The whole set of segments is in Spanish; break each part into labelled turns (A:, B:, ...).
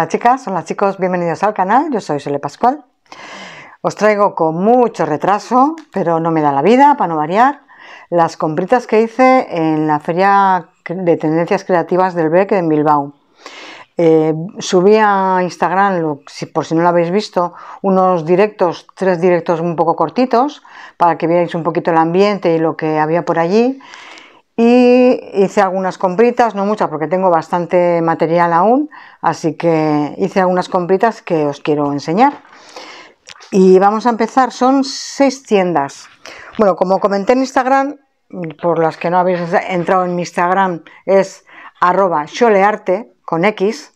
A: Hola chicas, hola chicos, bienvenidos al canal, yo soy Sole Pascual. Os traigo con mucho retraso, pero no me da la vida, para no variar, las compritas que hice en la Feria de Tendencias Creativas del BEC en Bilbao. Eh, subí a Instagram, por si no lo habéis visto, unos directos, tres directos un poco cortitos, para que vierais un poquito el ambiente y lo que había por allí y hice algunas compritas, no muchas porque tengo bastante material aún, así que hice algunas compritas que os quiero enseñar. Y vamos a empezar, son seis tiendas. Bueno, como comenté en Instagram, por las que no habéis entrado en mi Instagram, es arroba cholearte con X,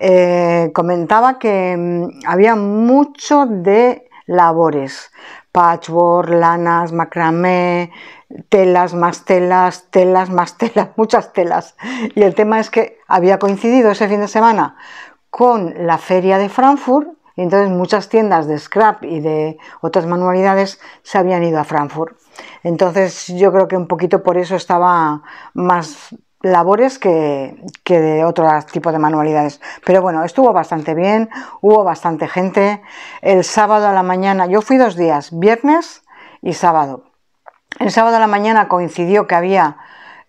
A: eh, comentaba que mm, había mucho de labores patchwork, lanas, macramé, telas más telas, telas más telas, muchas telas. Y el tema es que había coincidido ese fin de semana con la feria de Frankfurt y entonces muchas tiendas de scrap y de otras manualidades se habían ido a Frankfurt. Entonces yo creo que un poquito por eso estaba más labores que, que de otro tipo de manualidades. Pero bueno, estuvo bastante bien, hubo bastante gente. El sábado a la mañana, yo fui dos días, viernes y sábado. El sábado a la mañana coincidió que había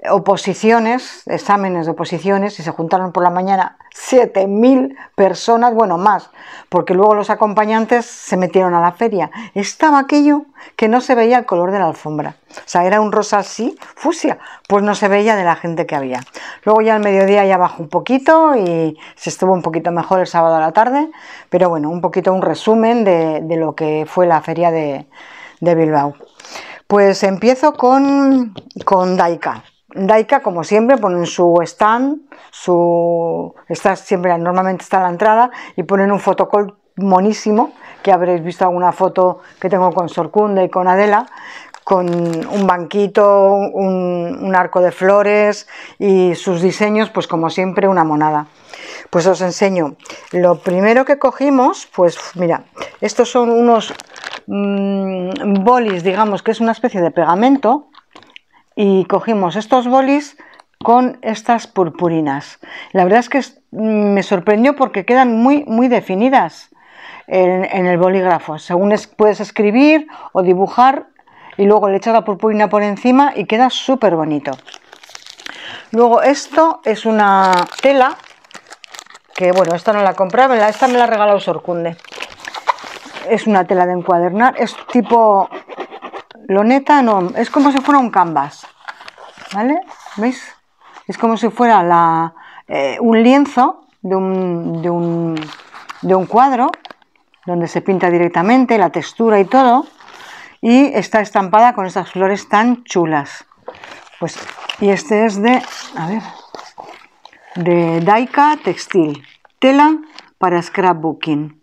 A: oposiciones, exámenes de oposiciones, y se juntaron por la mañana 7.000 personas, bueno, más, porque luego los acompañantes se metieron a la feria. Estaba aquello que no se veía el color de la alfombra. O sea, era un rosa así, fusia, pues no se veía de la gente que había. Luego ya al mediodía ya bajó un poquito y se estuvo un poquito mejor el sábado a la tarde, pero bueno, un poquito un resumen de, lo que fue la feria de, Bilbao. Pues empiezo con, con Daika. Daika, como siempre, ponen su stand, su está siempre normalmente está la entrada y ponen un fotocall monísimo, que habréis visto alguna foto que tengo con Sorcunda y con Adela, con un banquito, un, arco de flores y sus diseños, pues como siempre, una monada. Pues os enseño. Lo primero que cogimos, pues mira, estos son unos mm, bolis, digamos que es una especie de pegamento y cogimos estos bolis con estas purpurinas. La verdad es que mm, me sorprendió porque quedan muy, muy definidas en, el bolígrafo. Según puedes escribir o dibujar y luego le echas la purpurina por encima y queda súper bonito. Luego esto es una tela que bueno, esta no la compraba, esta me la ha regalado Sorcunde. Es una tela de encuadernar, es tipo loneta no, es como si fuera un canvas, ¿vale? ¿Veis? Es como si fuera la, eh, un lienzo de un, cuadro donde se pinta directamente la textura y todo y está estampada con estas flores tan chulas. Pues, y este es de, a ver, de Daika Textil, tela para scrapbooking.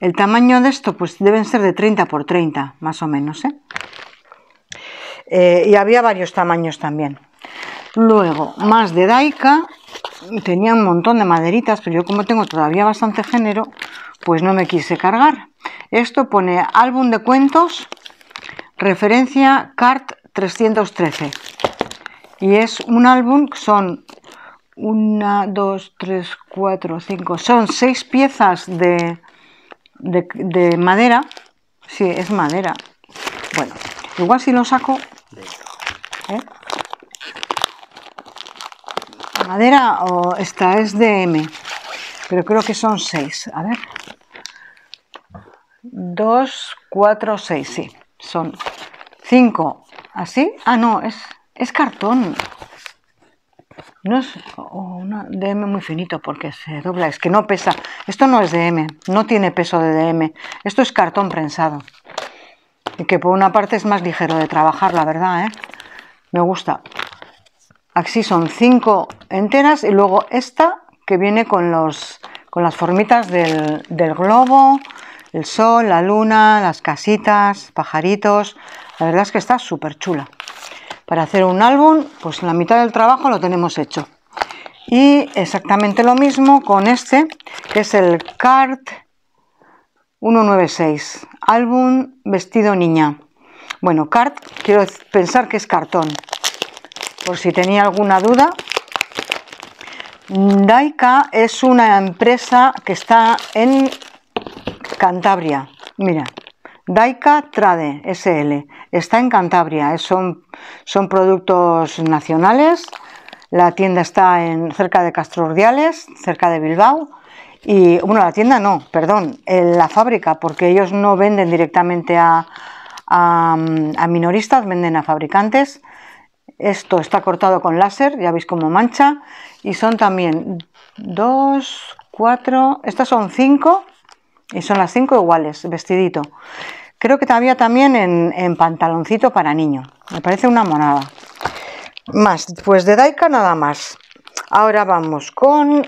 A: El tamaño de esto pues deben ser de 30 por 30, más o menos, ¿eh? Eh, y había varios tamaños también. Luego, más de Daika, tenía un montón de maderitas, pero yo como tengo todavía bastante género, pues no me quise cargar. Esto pone álbum de cuentos, referencia CART 313. Y es un álbum, son una, dos, tres, cuatro, cinco, son seis piezas de, de, de madera. Sí, es madera. Bueno, igual si lo saco ¿Eh? Madera o esta es de M, pero creo que son 6. A ver. 2, 4, 6, sí. Son 5. ¿Así? ¿Ah, ah, no, es, es cartón. No es una DM muy finito porque se dobla, es que no pesa. Esto no es de DM, no tiene peso de DM. Esto es cartón prensado y que por una parte es más ligero de trabajar, la verdad, ¿eh? Me gusta. Así son cinco enteras y luego esta que viene con, los, con las formitas del, del globo, el sol, la luna, las casitas, pajaritos. La verdad es que está súper chula. Para hacer un álbum, pues la mitad del trabajo lo tenemos hecho. Y exactamente lo mismo con este, que es el Card 196. Álbum Vestido Niña. Bueno, cart, quiero pensar que es cartón. Por si tenía alguna duda. Daika es una empresa que está en Cantabria. Mira, Daika Trade SL. Está en Cantabria. Eh, son, son productos nacionales. La tienda está en, cerca de Castroordiales, cerca de Bilbao. Y bueno, la tienda no, perdón, eh, la fábrica, porque ellos no venden directamente a, minoristas, venden a fabricantes. Esto está cortado con láser, ya veis como mancha. Y son también dos, cuatro, estas son cinco y son las cinco iguales, vestidito. Creo que había también en, en, pantaloncito para niño. Me parece una monada. Más, pues de Daika nada más. Ahora vamos con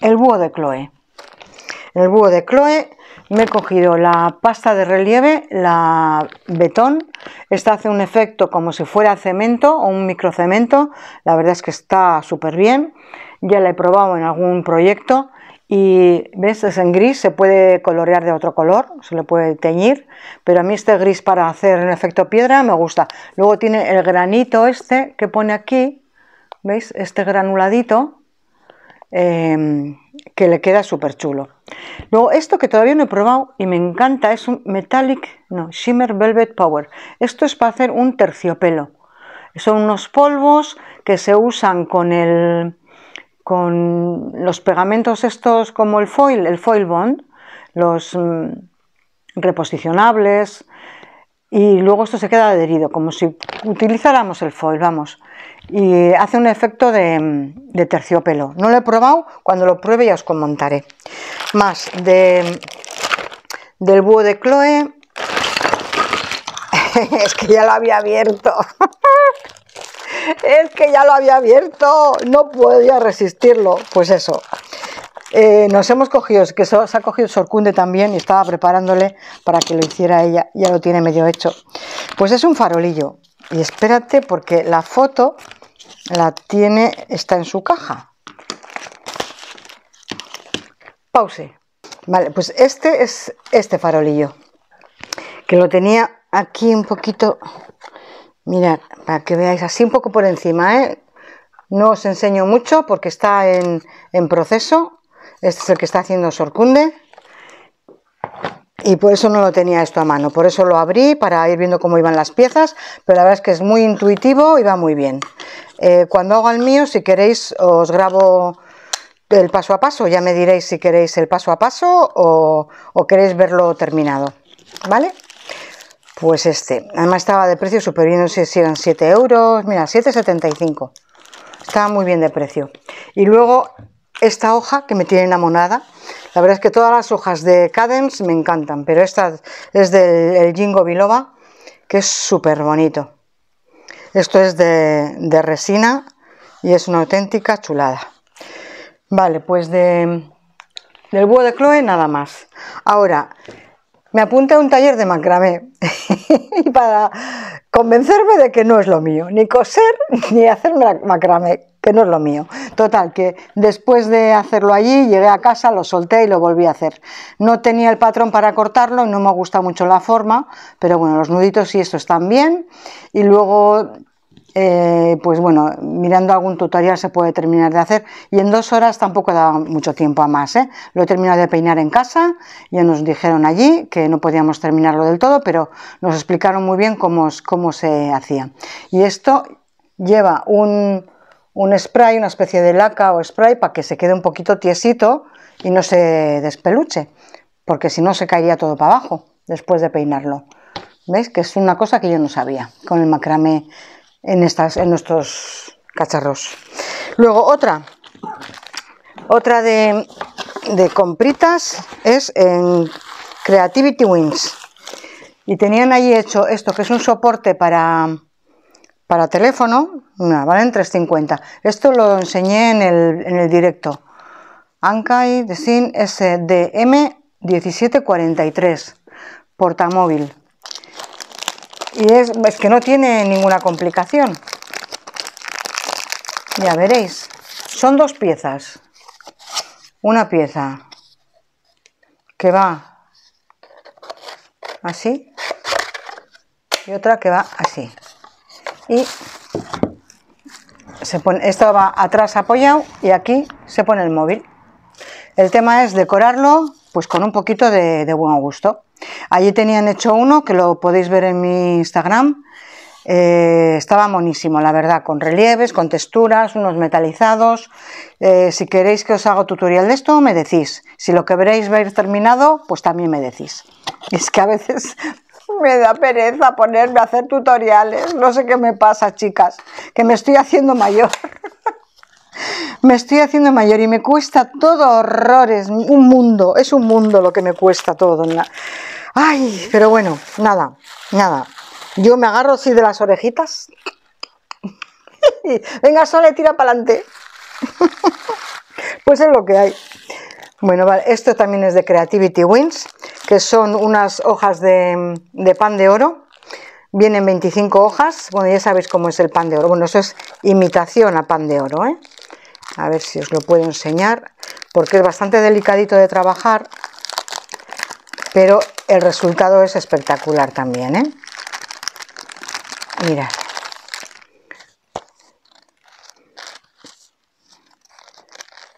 A: el búho de Chloe el búho de Chloe, me he cogido la pasta de relieve, la betón, esta hace un efecto como si fuera cemento o un microcemento, la verdad es que está súper bien, ya la he probado en algún proyecto y ves, es en gris, se puede colorear de otro color, se le puede teñir, pero a mí este gris para hacer un efecto piedra me gusta. Luego tiene el granito este que pone aquí, ¿veis? Este granuladito, em, que le queda súper chulo. Luego, esto que todavía no he probado y me encanta es un Metallic, no, Shimmer Velvet Power. Esto es para hacer un terciopelo. Son unos polvos que se usan con los pegamentos estos como el foil, el foil bond, los mm, reposicionables y luego esto se queda adherido como si utilizáramos el foil, vamos y hace un efecto de, terciopelo. No lo he probado, cuando lo pruebe ya os comentaré. Más de, del búho de Chloe. es que ya lo había abierto. es que ya lo había abierto. No podía resistirlo. Pues eso. Eh, nos hemos cogido, que se, ha cogido Sorcunde también y estaba preparándole para que lo hiciera ella, ya lo tiene medio hecho. Pues es un farolillo. Y espérate porque la foto la tiene, está en su caja. Pause. Vale, pues este es este farolillo, que lo tenía aquí un poquito, mirad, para que veáis así un poco por encima, ¿eh? No os enseño mucho porque está en, en proceso, este es el que está haciendo Sorcunde. Y por eso no lo tenía esto a mano. Por eso lo abrí para ir viendo cómo iban las piezas. Pero la verdad es que es muy intuitivo y va muy bien. Eh, cuando hago el mío, si queréis, os grabo el paso a paso. Ya me diréis si queréis el paso a paso o, o queréis verlo terminado. ¿Vale? Pues este. Además estaba de precio súper bien. No sé si eran 7 euros. Mira, 7,75. Estaba muy bien de precio. Y luego esta hoja que me tiene enamorada. La verdad es que todas las hojas de Cadence me encantan, pero esta es del el Jingo Biloba, que es súper bonito. Esto es de, resina y es una auténtica chulada. Vale, pues de, del búho de Chloe nada más. Ahora, me apunté a un taller de macramé y para convencerme de que no es lo mío, ni coser ni hacer macramé que no es lo mío. Total, que después de hacerlo allí, llegué a casa, lo solté y lo volví a hacer. No tenía el patrón para cortarlo, no me gusta mucho la forma, pero bueno, los nuditos y esto están bien. Y luego, eh, pues bueno, mirando algún tutorial se puede terminar de hacer. Y en dos horas tampoco daba mucho tiempo a más. ¿eh? Lo he terminado de peinar en casa, ya nos dijeron allí que no podíamos terminarlo del todo, pero nos explicaron muy bien cómo, cómo se hacía. Y esto lleva un un spray, una especie de laca o spray para que se quede un poquito tiesito y no se despeluche, porque si no se caería todo para abajo después de peinarlo. ¿Veis? Que es una cosa que yo no sabía con el macramé en, estas, en nuestros cacharros. Luego otra, otra de, de compritas es en Creativity Wings. Y tenían ahí hecho esto, que es un soporte para para teléfono, vale valen 3.50. Esto lo enseñé en el, en el directo. Ankai sin SDM 1743, portamóvil. Y es que no tiene ninguna complicación. Ya veréis. Son dos piezas. Una pieza que va así y otra que va así y se pone, esto va atrás apoyado y aquí se pone el móvil. El tema es decorarlo pues con un poquito de, buen gusto. Allí tenían hecho uno que lo podéis ver en mi Instagram. Eh, estaba monísimo, la verdad, con relieves, con texturas, unos metalizados. Eh, si queréis que os haga tutorial de esto, me decís. Si lo que veréis va a ir terminado, pues también me decís. Es que a veces me da pereza ponerme a hacer tutoriales. No sé qué me pasa, chicas, que me estoy haciendo mayor. me estoy haciendo mayor y me cuesta todo horrores. Un mundo, es un mundo lo que me cuesta todo. Ay, pero bueno, nada, nada. Yo me agarro así de las orejitas. Venga, y tira para adelante. pues es lo que hay. Bueno, vale, esto también es de Creativity Wins, que son unas hojas de, pan de oro. Vienen 25 hojas. Bueno, ya sabéis cómo es el pan de oro. Bueno, eso es imitación a pan de oro. ¿eh? A ver si os lo puedo enseñar, porque es bastante delicadito de trabajar, pero el resultado es espectacular también. ¿eh? Mirad.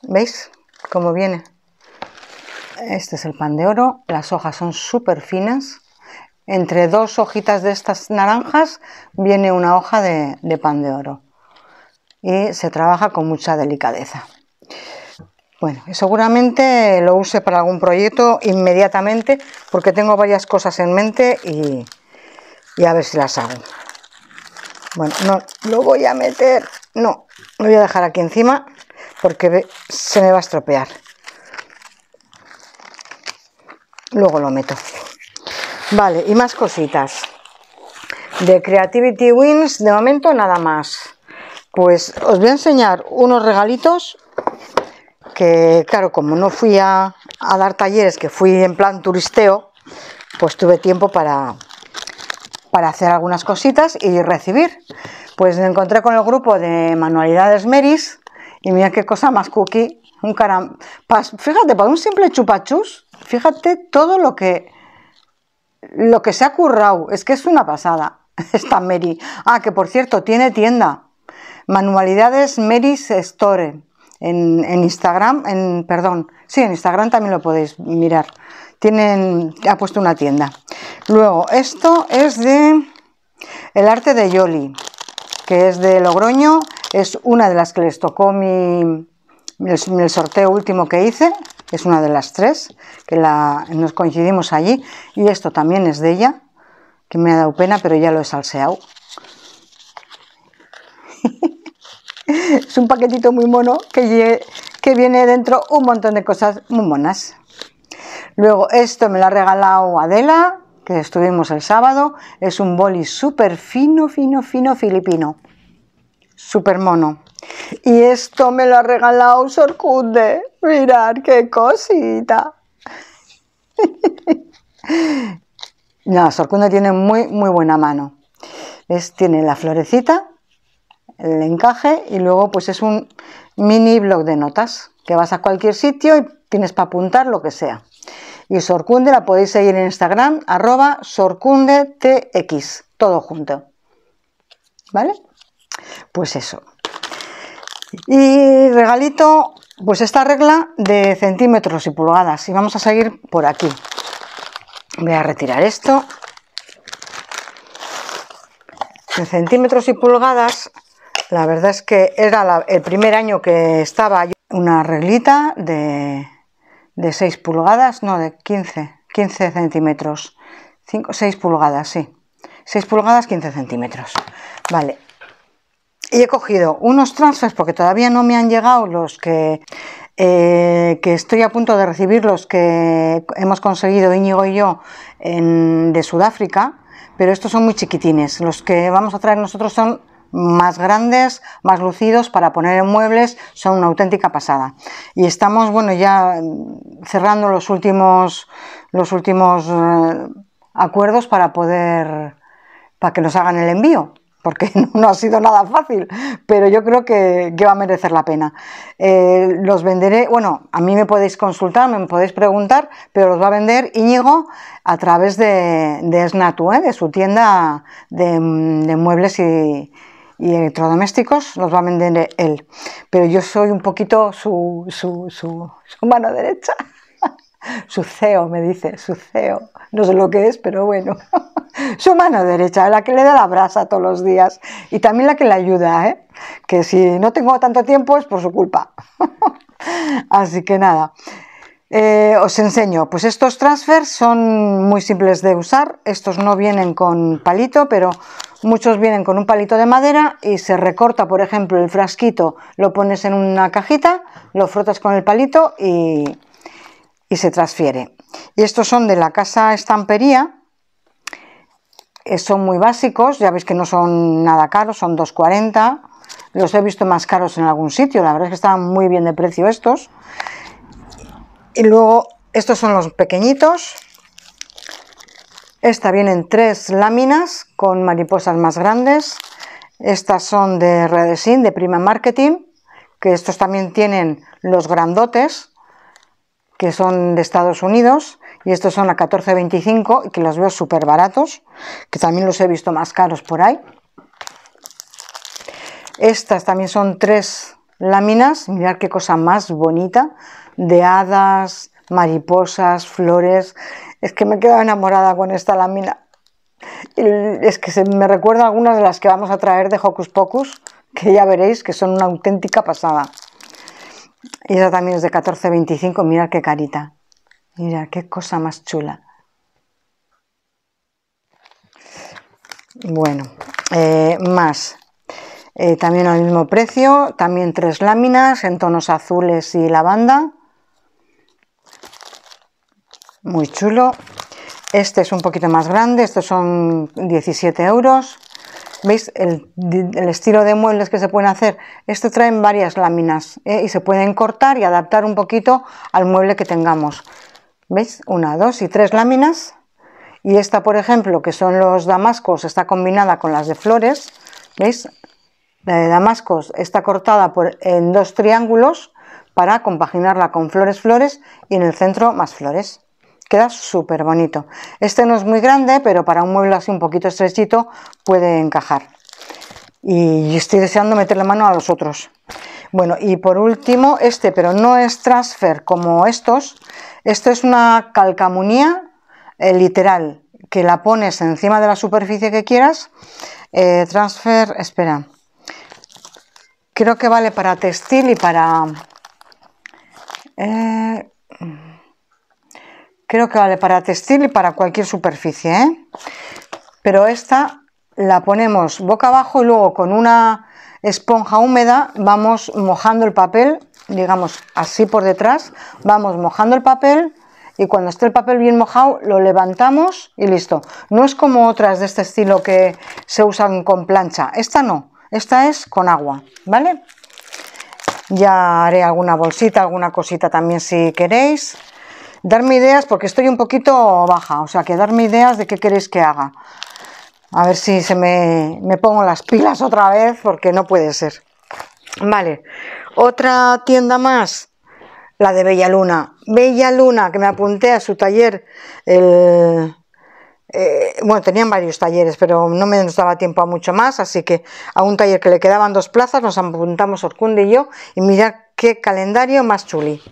A: ¿Veis cómo viene? Este es el pan de oro. Las hojas son súper finas. Entre dos hojitas de estas naranjas viene una hoja de, pan de oro. Y se trabaja con mucha delicadeza. Bueno, seguramente lo use para algún proyecto inmediatamente porque tengo varias cosas en mente y, y, a ver si las hago. Bueno, no lo voy a meter, no, lo voy a dejar aquí encima porque se me va a estropear luego lo meto. Vale, y más cositas. De Creativity Wins, de momento nada más. Pues os voy a enseñar unos regalitos que, claro, como no fui a, dar talleres, que fui en plan turisteo, pues tuve tiempo para, para hacer algunas cositas y recibir. Pues me encontré con el grupo de manualidades Meris y mira qué cosa más cookie. Un caram... Fíjate, para un simple chupachus Fíjate todo lo que, lo que se ha currado. Es que es una pasada esta Mary. Ah, que por cierto, tiene tienda. Manualidades Mary's Store. En, Instagram, en, perdón, sí, en Instagram también lo podéis mirar. Tienen, ha puesto una tienda. Luego, esto es de El arte de Yoli, que es de Logroño, es una de las que les tocó mi, el sorteo último que hice, es una de las tres, que nos coincidimos allí, y esto también es de ella, que me ha dado pena, pero ya lo he salseado. es un paquetito muy mono que, que viene dentro un montón de cosas muy monas. Luego, esto me lo ha regalado Adela, que estuvimos el sábado. Es un boli súper fino, fino, fino filipino. Súper mono. Y esto me lo ha regalado Sorcunde. Mirad qué cosita. no, Sorcunde tiene muy, muy buena mano. Es, tiene la florecita, el encaje y luego pues es un mini blog de notas que vas a cualquier sitio y tienes para apuntar lo que sea. Y Sorcunde la podéis seguir en Instagram, arroba sorcundetx, todo junto. ¿Vale? Pues eso. Y regalito, pues esta regla de centímetros y pulgadas. Y vamos a seguir por aquí. Voy a retirar esto. de centímetros y pulgadas, la verdad es que era el primer año que estaba Una reglita de, de 6 pulgadas, no, de 15, 15 centímetros. 5, 6 pulgadas, sí. 6 pulgadas, 15 centímetros. Vale, y he cogido unos transfers porque todavía no me han llegado los que, eh, que estoy a punto de recibir, los que hemos conseguido Íñigo y yo de Sudáfrica, pero estos son muy chiquitines. Los que vamos a traer nosotros son más grandes, más lucidos para poner en muebles, son una auténtica pasada. Y estamos, bueno, ya cerrando los últimos, los últimos eh, acuerdos para poder, para que nos hagan el envío porque no ha sido nada fácil, pero yo creo que, va a merecer la pena. Eh, los venderé, bueno, a mí me podéis consultar, me podéis preguntar, pero los va a vender Íñigo a través de, de Snatu, de su tienda de, muebles y, electrodomésticos los va a vender él. Pero yo soy un poquito su, su, su mano derecha su CEO, me dice, su CEO. No sé lo que es, pero bueno. su mano derecha, la que le da la brasa todos los días y también la que le ayuda, ¿eh? que si no tengo tanto tiempo es por su culpa. Así que nada. Eh, os enseño, pues estos transfers son muy simples de usar, estos no vienen con palito, pero muchos vienen con un palito de madera y se recorta, por ejemplo, el frasquito, lo pones en una cajita, lo frotas con el palito y, y se transfiere. Y estos son de la casa estampería, eh, son muy básicos, ya veis que no son nada caros, son 2,40. Los he visto más caros en algún sitio, la verdad es que estaban muy bien de precio estos. Y luego estos son los pequeñitos. Esta viene en tres láminas con mariposas más grandes. Estas son de Redesín de Prima Marketing, que estos también tienen los grandotes que son de Estados Unidos y estos son a 14.25 y que los veo súper baratos, que también los he visto más caros por ahí. Estas también son tres láminas, mirad qué cosa más bonita, de hadas, mariposas, flores. Es que me quedo enamorada con esta lámina. Es que me recuerda algunas de las que vamos a traer de Hocus Pocus, que ya veréis que son una auténtica pasada y eso también es de 14.25, mirad qué carita. Mira, qué cosa más chula. Bueno, eh, más. Eh, también al mismo precio, también tres láminas en tonos azules y lavanda. Muy chulo. Este es un poquito más grande, estos son 17 euros. ¿Veis el, estilo de muebles que se pueden hacer? Esto traen varias láminas ¿eh? y se pueden cortar y adaptar un poquito al mueble que tengamos. ¿Veis? Una, dos y tres láminas. Y esta, por ejemplo, que son los damascos, está combinada con las de flores. ¿Veis? La de damascos está cortada por, en dos triángulos para compaginarla con flores, flores y en el centro más flores. Queda súper bonito. Este no es muy grande, pero para un mueble así un poquito estrechito puede encajar. Y estoy deseando meterle mano a los otros. Bueno, y por último este, pero no es transfer como estos. Esto es una calcamunía eh, literal, que la pones encima de la superficie que quieras. Eh, transfer, espera. Creo que vale para textil y para... Eh, Creo que vale para textil y para cualquier superficie, ¿eh? Pero esta la ponemos boca abajo y luego con una esponja húmeda vamos mojando el papel, digamos así por detrás, vamos mojando el papel y cuando esté el papel bien mojado lo levantamos y listo. No es como otras de este estilo que se usan con plancha, esta no, esta es con agua, ¿vale? Ya haré alguna bolsita, alguna cosita también si queréis. Darme ideas porque estoy un poquito baja, o sea que darme ideas de qué queréis que haga. A ver si se me, pongo las pilas otra vez porque no puede ser. Vale, otra tienda más, la de Bella Luna. Bella Luna, que me apunté a su taller eh, bueno, tenían varios talleres, pero no me nos daba tiempo a mucho más, así que a un taller que le quedaban dos plazas nos apuntamos Orcunde y yo, y mirad qué calendario más chuli.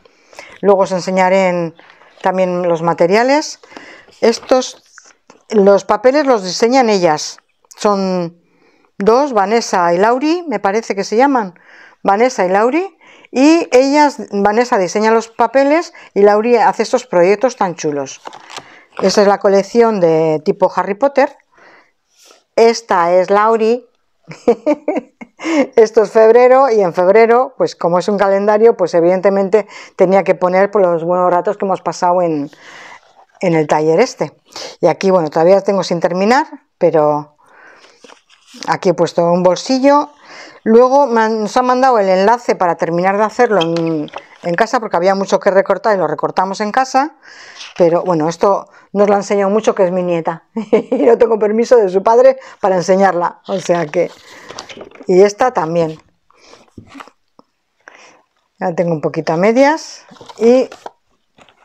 A: Luego os enseñaré en, también los materiales. Estos, los papeles los diseñan ellas. Son dos, Vanessa y Lauri, me parece que se llaman, Vanessa y Lauri. Y ellas, Vanessa diseña los papeles y Lauri hace estos proyectos tan chulos. Esa es la colección de tipo Harry Potter. Esta es Lauri. Esto es febrero y en febrero, pues como es un calendario, pues evidentemente tenía que poner por los buenos ratos que hemos pasado en, en el taller este. Y aquí, bueno, todavía tengo sin terminar, pero aquí he puesto un bolsillo. Luego nos ha mandado el enlace para terminar de hacerlo en, en casa porque había mucho que recortar y lo recortamos en casa. Pero bueno, esto nos lo ha enseñado mucho que es mi nieta y no tengo permiso de su padre para enseñarla. O sea que... Y esta también. Ya tengo un poquito a medias y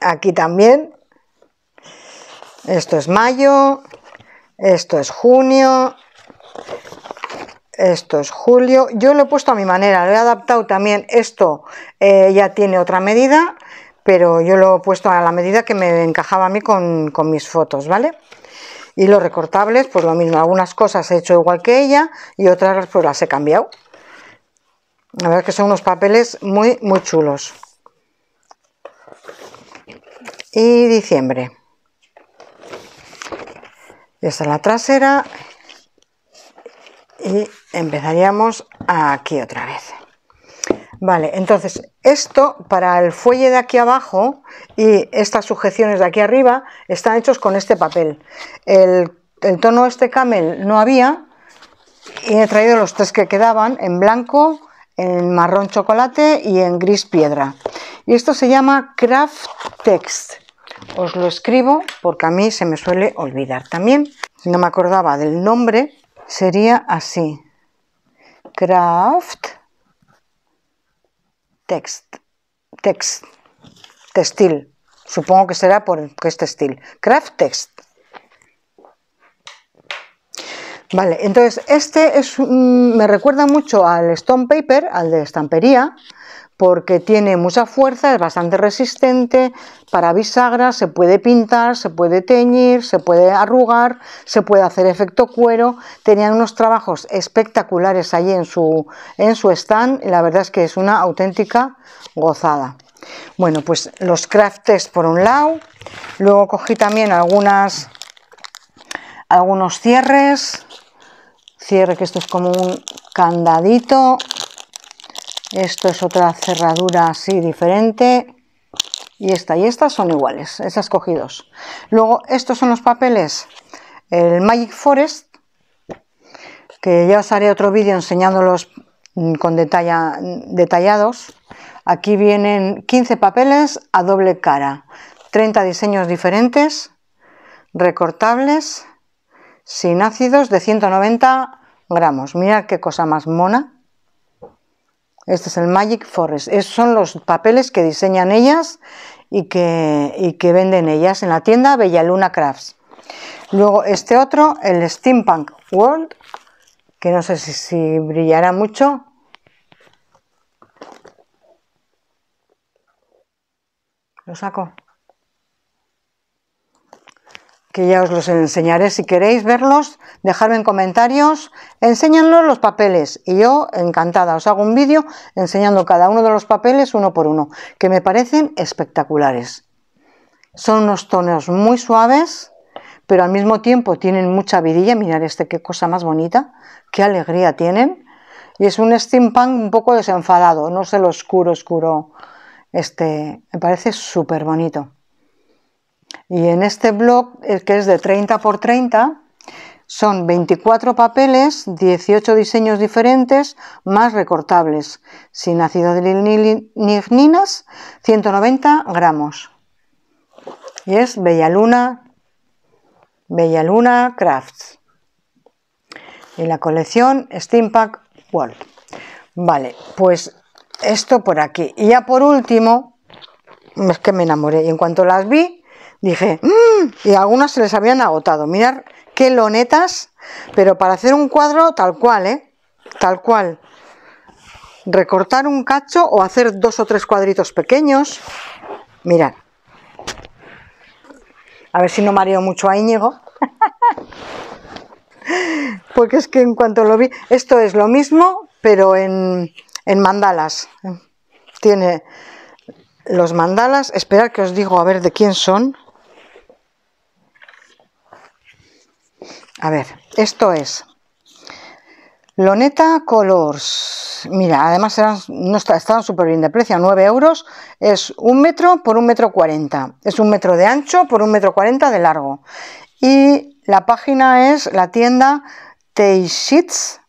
A: aquí también. Esto es mayo, esto es junio, esto es julio, yo lo he puesto a mi manera, lo he adaptado también, esto eh, ya tiene otra medida, pero yo lo he puesto a la medida que me encajaba a mí con, con mis fotos, ¿vale? Y los recortables, pues lo mismo, algunas cosas he hecho igual que ella y otras pues las he cambiado. La verdad es que son unos papeles muy, muy chulos. Y diciembre. Y esta es la trasera y empezaríamos aquí otra vez. Vale, entonces esto para el fuelle de aquí abajo y estas sujeciones de aquí arriba están hechos con este papel. El, tono este camel no había y he traído los tres que quedaban en blanco, en marrón chocolate y en gris piedra. Y esto se llama Craft Text. Os lo escribo porque a mí se me suele olvidar también. No me acordaba del nombre sería así. Craft text, text, textil. Supongo que será porque es textil. Craft text. Vale, entonces este es, me recuerda mucho al Stone Paper, al de estampería, porque tiene mucha fuerza, es bastante resistente, para bisagras se puede pintar, se puede teñir, se puede arrugar, se puede hacer efecto cuero. Tenían unos trabajos espectaculares allí en su, en su stand y la verdad es que es una auténtica gozada. Bueno, pues los craftes por un lado, luego cogí también algunas, algunos cierres, cierre que esto es como un candadito, esto es otra cerradura así diferente. Y esta y esta son iguales, esas cogidos. Luego, estos son los papeles. El Magic Forest, que ya os haré otro vídeo enseñándolos mm, con detallados. Aquí vienen 15 papeles a doble cara, 30 diseños diferentes, recortables, sin ácidos, de 190 gramos. Mirad qué cosa más mona. Este es el Magic Forest. Es, son los papeles que diseñan ellas y que, venden ellas en la tienda Bellaluna Crafts. Luego este otro, el Steampunk World, que no sé si brillará mucho. Lo saco que ya os los enseñaré. Si queréis verlos, dejadme en comentarios, enséñanlos los papeles y yo encantada os hago un vídeo enseñando cada uno de los papeles uno por uno, que me parecen espectaculares. Son unos tonos muy suaves, pero al mismo tiempo tienen mucha vidilla. Mirad este, qué cosa más bonita, qué alegría tienen. Y es un steampunk un poco desenfadado, no sé, lo oscuro, oscuro. Este, me parece súper bonito. Y en este blog, que es de 30 por 30, son 24 papeles, 18 diseños diferentes, más recortables, sin ácido de ligninas, 190 gramos. Y es Bella Luna Crafts. Y la colección Steampack World. Vale, pues esto por aquí. Y ya por último, es que me enamoré. Y en cuanto las vi, Dije, mm", y algunas se les habían agotado. Mirar qué lonetas, pero para hacer un cuadro tal cual, ¿eh? Tal cual. Recortar un cacho o hacer dos o tres cuadritos pequeños. Mirad. A ver si no mareo mucho a Íñigo. Porque es que en cuanto lo vi, esto es lo mismo, pero en, en mandalas. Tiene los mandalas, esperar que os digo a ver de quién son. A ver, esto es Loneta Colors. Mira, además eran, no estaban súper bien de precio, 9 euros. Es un metro por un metro 40. Es un metro de ancho por un metro cuarenta de largo. Y la página es la tienda Teixits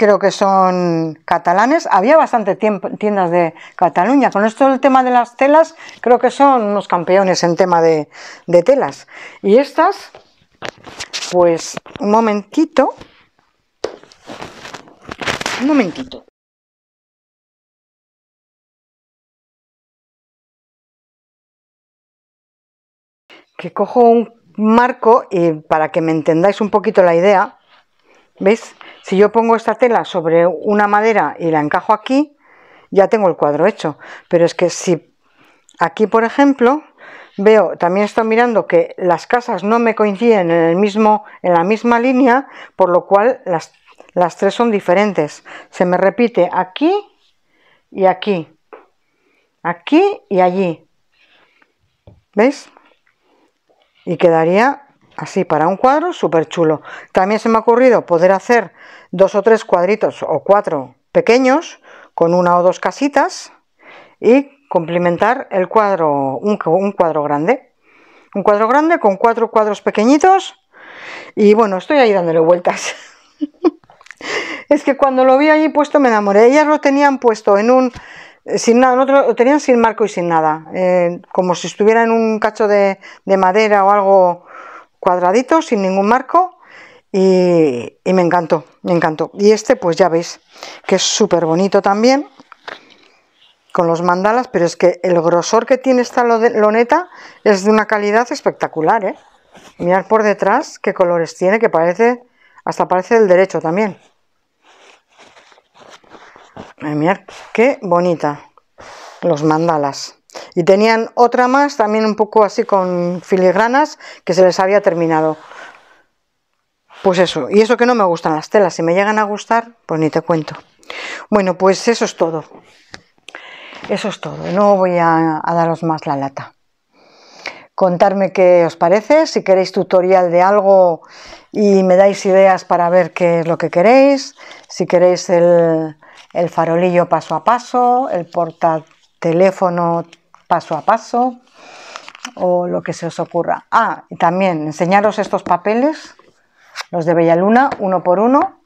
A: creo que son catalanes. Había bastante tiendas de Cataluña. Con esto el tema de las telas, creo que son unos campeones en tema de, de telas. Y estas, pues un momentito. Un momentito. Que cojo un marco y para que me entendáis un poquito la idea ¿Ves? Si yo pongo esta tela sobre una madera y la encajo aquí, ya tengo el cuadro hecho. Pero es que si aquí, por ejemplo, veo, también estoy mirando que las casas no me coinciden en, el mismo, en la misma línea, por lo cual las, las tres son diferentes. Se me repite aquí y aquí, aquí y allí. ¿Veis? Y quedaría así para un cuadro súper chulo. También se me ha ocurrido poder hacer dos o tres cuadritos o cuatro pequeños con una o dos casitas y complementar el cuadro, un, cuadro grande. Un cuadro grande con cuatro cuadros pequeñitos y bueno, estoy ahí dándole vueltas. es que cuando lo vi allí puesto me enamoré. Ellas lo tenían puesto en un eh, sin nada, lo tenían sin marco y sin nada, eh, como si estuviera en un cacho de, de madera o algo cuadradito, sin ningún marco. Y, me encantó, me encantó. Y este, pues ya veis, que es súper bonito también con los mandalas, pero es que el grosor que tiene esta loneta es de una calidad espectacular, ¿eh? Mirad por detrás qué colores tiene, que parece, hasta parece el derecho también. Mirad qué bonita los mandalas. Y tenían otra más, también un poco así con filigranas, que se les había terminado. Pues eso, y eso que no me gustan las telas, si me llegan a gustar, pues ni te cuento. Bueno, pues eso es todo. Eso es todo, no voy a, daros más la lata. Contarme qué os parece, si queréis tutorial de algo y me dais ideas para ver qué es lo que queréis, si queréis el, el farolillo paso a paso, el portateléfono paso a paso o lo que se os ocurra. Ah, y también enseñaros estos papeles, los de Bella Luna, uno por uno.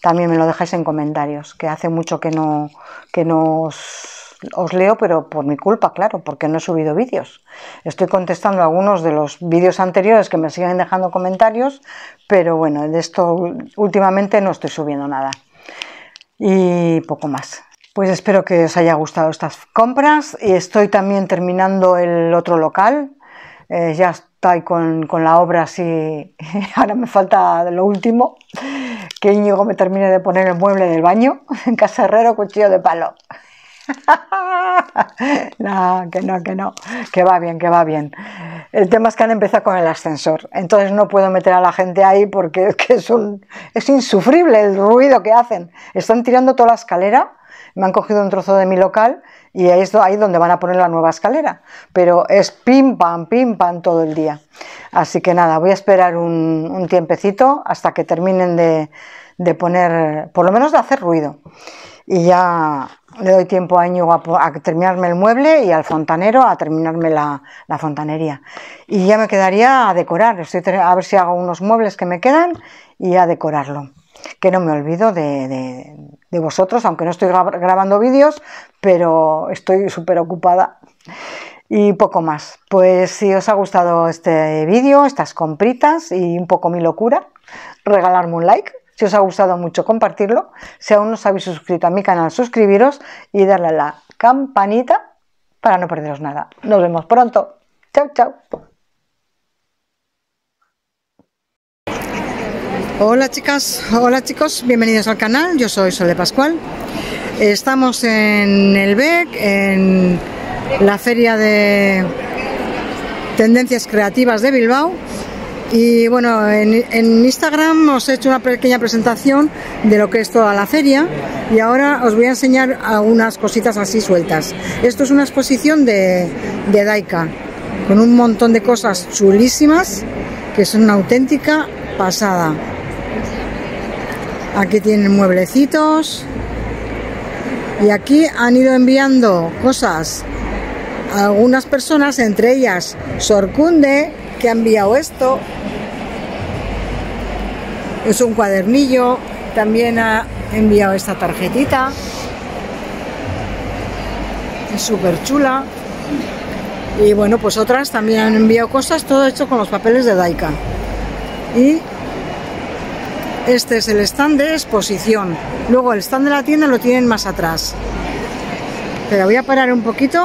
A: También me lo dejáis en comentarios, que hace mucho que no, que no os, os leo, pero por mi culpa, claro, porque no he subido vídeos. Estoy contestando algunos de los vídeos anteriores que me siguen dejando comentarios, pero bueno, de esto últimamente no estoy subiendo nada. Y poco más. Pues espero que os haya gustado estas compras y estoy también terminando el otro local. Eh, ya estoy con, la obra así, ahora me falta lo último, que Íñigo me termine de poner el mueble del baño, en casa herrero, cuchillo de palo. no, que no, que no, que va bien, que va bien. El tema es que han empezado con el ascensor, entonces no puedo meter a la gente ahí porque es, es insufrible el ruido que hacen. Están tirando toda la escalera me han cogido un trozo de mi local y ahí es ahí donde van a poner la nueva escalera. Pero es pim, pam, pim, pam todo el día. Así que nada, voy a esperar un, tiempecito hasta que terminen de, poner, por lo menos de hacer ruido. Y ya le doy tiempo a año a, terminarme el mueble y al fontanero a terminarme la, la fontanería. Y ya me quedaría a decorar. a ver si hago unos muebles que me quedan y a decorarlo que no me olvido de, vosotros, aunque no estoy grabando vídeos, pero estoy súper ocupada. Y poco más. Pues si os ha gustado este vídeo, estas compritas y un poco mi locura, regalarme un like. Si os ha gustado mucho, compartirlo. Si aún no os habéis suscrito a mi canal, suscribiros y darle a la campanita para no perderos nada. Nos vemos pronto. Chao, chao. Hola chicas, hola chicos, bienvenidos al canal, yo soy Sole Pascual. Estamos en el BEC, en la feria de tendencias creativas de Bilbao. Y bueno, en, Instagram os he hecho una pequeña presentación de lo que es toda la feria y ahora os voy a enseñar algunas cositas así sueltas. Esto es una exposición de, de Daika, con un montón de cosas chulísimas que son una auténtica pasada. Aquí tienen mueblecitos. Y aquí han ido enviando cosas a algunas personas, entre ellas Sorcunde, que ha enviado esto. Es un cuadernillo. También ha enviado esta tarjetita. Es súper chula. Y bueno, pues otras también han enviado cosas, todo hecho con los papeles de Daika. Y este es el stand de exposición. Luego el stand de la tienda lo tienen más atrás. Pero voy a parar un poquito